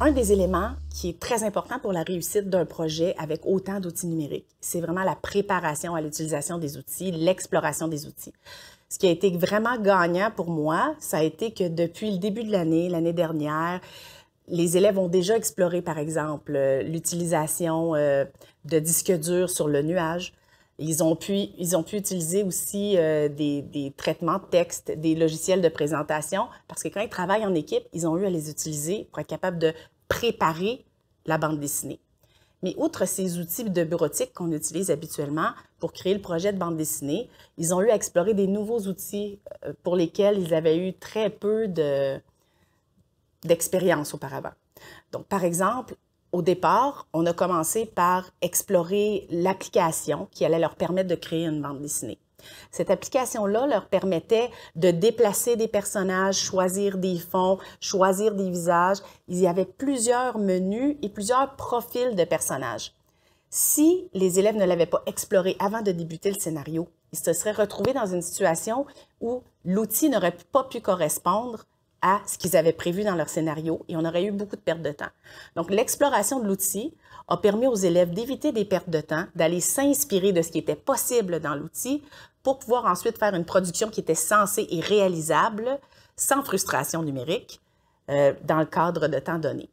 Un des éléments qui est très important pour la réussite d'un projet avec autant d'outils numériques, c'est vraiment la préparation à l'utilisation des outils, l'exploration des outils. Ce qui a été vraiment gagnant pour moi, ça a été que depuis le début de l'année, l'année dernière, les élèves ont déjà exploré, par exemple, euh, l'utilisation euh, de disques durs sur le nuage. Ils ont pu, ils ont pu utiliser aussi euh, des, des, traitements de texte, des logiciels de présentation, parce que quand ils travaillent en équipe, ils ont eu à les utiliser pour être capables de préparer la bande dessinée. Mais outre ces outils de bureautique qu'on utilise habituellement pour créer le projet de bande dessinée, ils ont eu à explorer des nouveaux outils euh, pour lesquels ils avaient eu très peu d'expérience auparavant. Donc, par exemple, au départ, on a commencé par explorer l'application qui allait leur permettre de créer une bande dessinée. Cette application-là leur permettait de déplacer des personnages, choisir des fonds, choisir des visages. Il y avait plusieurs menus et plusieurs profils de personnages. Si les élèves ne l'avaient pas exploré avant de débuter le scénario, ils se seraient retrouvés dans une situation où l'outil n'aurait pas pu correspondre à ce qu'ils avaient prévu dans leur scénario et on aurait eu beaucoup de pertes de temps. Donc, l'exploration de l'outil a permis aux élèves d'éviter des pertes de temps, d'aller s'inspirer de ce qui était possible dans l'outil pour pouvoir ensuite faire une production qui était censée et réalisable sans frustration numérique euh, dans le cadre de temps donné.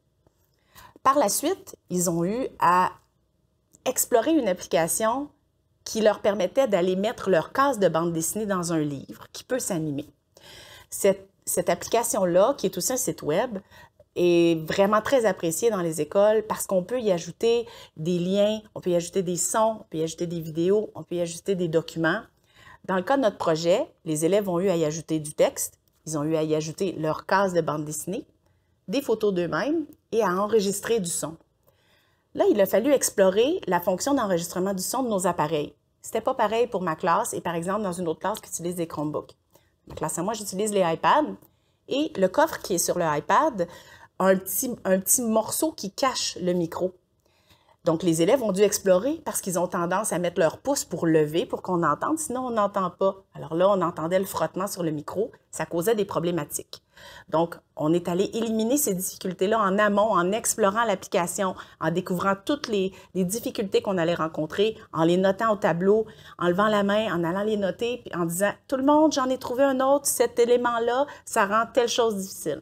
Par la suite, ils ont eu à explorer une application qui leur permettait d'aller mettre leur case de bande dessinée dans un livre qui peut s'animer. Cette cette application-là, qui est aussi un site web, est vraiment très appréciée dans les écoles parce qu'on peut y ajouter des liens, on peut y ajouter des sons, on peut y ajouter des vidéos, on peut y ajouter des documents. Dans le cas de notre projet, les élèves ont eu à y ajouter du texte, ils ont eu à y ajouter leur case de bande dessinée, des photos d'eux-mêmes et à enregistrer du son. Là, il a fallu explorer la fonction d'enregistrement du son de nos appareils. C'était pas pareil pour ma classe et par exemple dans une autre classe qui utilise des Chromebooks. Donc là, c'est moi, j'utilise les iPads. Et le coffre qui est sur le iPad a un un petit morceau qui cache le micro. Donc, les élèves ont dû explorer parce qu'ils ont tendance à mettre leur pouce pour lever, pour qu'on entende, sinon on n'entend pas. Alors là, on entendait le frottement sur le micro, ça causait des problématiques. Donc, on est allé éliminer ces difficultés-là en amont, en explorant l'application, en découvrant toutes les, difficultés qu'on allait rencontrer, en les notant au tableau, en levant la main, en allant les noter, puis en disant, tout le monde, j'en ai trouvé un autre, cet élément-là, ça rend telle chose difficile.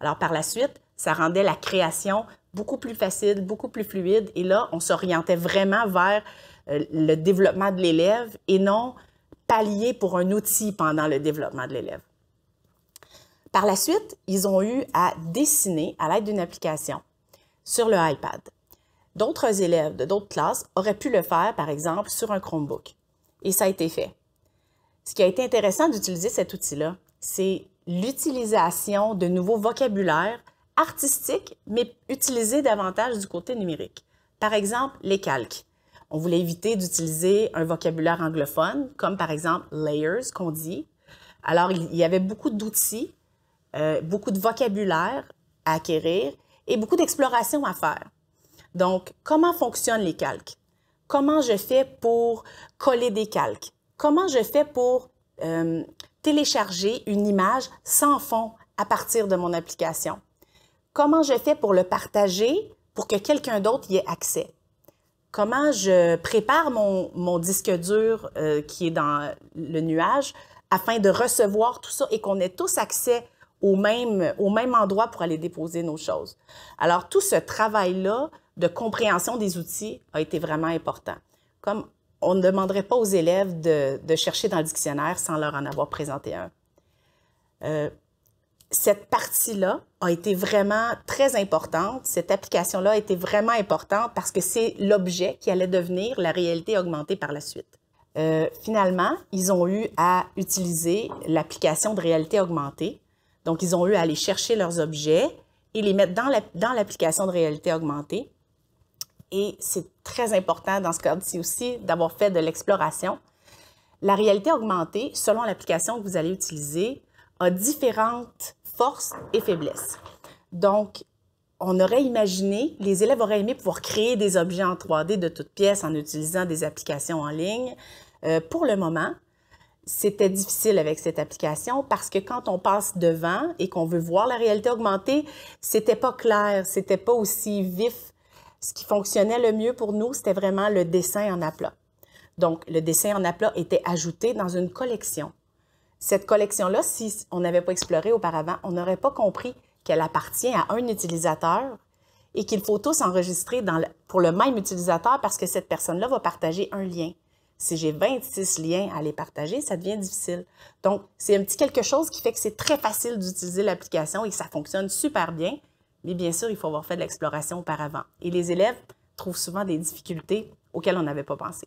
Alors, par la suite, ça rendait la création beaucoup plus facile, beaucoup plus fluide. Et là, on s'orientait vraiment vers euh, le développement de l'élève et non pallier pour un outil pendant le développement de l'élève. Par la suite, ils ont eu à dessiner à l'aide d'une application sur le iPad. D'autres élèves de d'autres classes auraient pu le faire, par exemple, sur un Chromebook. Et ça a été fait. Ce qui a été intéressant d'utiliser cet outil-là, c'est l'utilisation de nouveaux vocabulaires artistique, mais utilisé davantage du côté numérique. Par exemple, les calques. On voulait éviter d'utiliser un vocabulaire anglophone, comme par exemple layers qu'on dit. Alors, il y avait beaucoup d'outils, euh, beaucoup de vocabulaire à acquérir et beaucoup d'exploration à faire. Donc, comment fonctionnent les calques? Comment je fais pour coller des calques? Comment je fais pour euh, télécharger une image sans fond à partir de mon application? Comment je fais pour le partager pour que quelqu'un d'autre y ait accès? Comment je prépare mon, disque dur euh, qui est dans le nuage afin de recevoir tout ça et qu'on ait tous accès au même, au même endroit pour aller déposer nos choses. Alors, tout ce travail-là de compréhension des outils a été vraiment important. Comme on ne demanderait pas aux élèves de, chercher dans le dictionnaire sans leur en avoir présenté un. Euh, cette partie-là a été vraiment très importante. Cette application-là a été vraiment importante parce que c'est l'objet qui allait devenir la réalité augmentée par la suite. Euh, finalement, ils ont eu à utiliser l'application de réalité augmentée. Donc, ils ont eu à aller chercher leurs objets et les mettre dans l'application de réalité augmentée. Et c'est très important dans ce cadre-ci aussi d'avoir fait de l'exploration. La réalité augmentée, selon l'application que vous allez utiliser, a différentes Force et faiblesse. Donc, on aurait imaginé, les élèves auraient aimé pouvoir créer des objets en 3D de toutes pièces en utilisant des applications en ligne. Euh, pour le moment, c'était difficile avec cette application parce que quand on passe devant et qu'on veut voir la réalité augmentée, c'était pas clair, c'était pas aussi vif. Ce qui fonctionnait le mieux pour nous, c'était vraiment le dessin en aplat. Donc, le dessin en aplat était ajouté dans une collection cette collection-là, si on n'avait pas exploré auparavant, on n'aurait pas compris qu'elle appartient à un utilisateur et qu'il faut tous enregistrer dans pour le même utilisateur parce que cette personne-là va partager un lien. Si j'ai 26 liens à les partager, ça devient difficile. Donc, c'est un petit quelque chose qui fait que c'est très facile d'utiliser l'application et que ça fonctionne super bien. Mais bien sûr, il faut avoir fait de l'exploration auparavant. Et les élèves trouvent souvent des difficultés auxquelles on n'avait pas pensé.